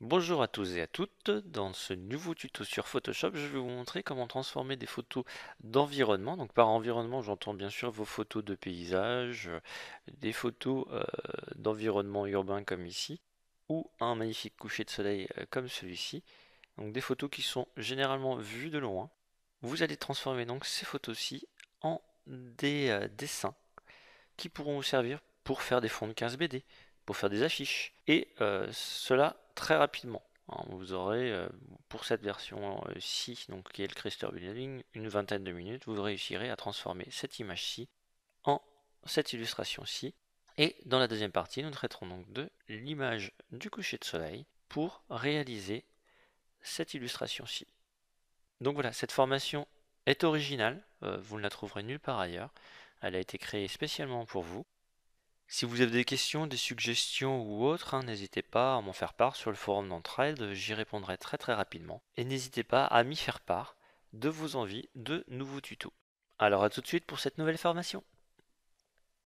Bonjour à tous et à toutes, dans ce nouveau tuto sur Photoshop, je vais vous montrer comment transformer des photos d'environnement. Donc par environnement, j'entends bien sûr vos photos de paysage, euh, des photos euh, d'environnement urbain comme ici, ou un magnifique coucher de soleil euh, comme celui-ci. Donc des photos qui sont généralement vues de loin. Vous allez transformer donc ces photos-ci en des dessins qui pourront vous servir pour faire des fonds de 15 BD, pour faire des affiches. Et cela très rapidement. Hein. vous aurez euh, pour cette version ci euh, donc qui est le Crystal Building, une vingtaine de minutes, vous réussirez à transformer cette image-ci en cette illustration-ci. Et dans la deuxième partie, nous traiterons donc de l'image du coucher de soleil pour réaliser cette illustration-ci. Donc voilà, cette formation est originale, euh, vous ne la trouverez nulle part ailleurs. Elle a été créée spécialement pour vous. Si vous avez des questions, des suggestions ou autres, hein, n'hésitez pas à m'en faire part sur le forum d'Entraide, j'y répondrai très très rapidement. Et n'hésitez pas à m'y faire part de vos envies de nouveaux tutos. Alors à tout de suite pour cette nouvelle formation.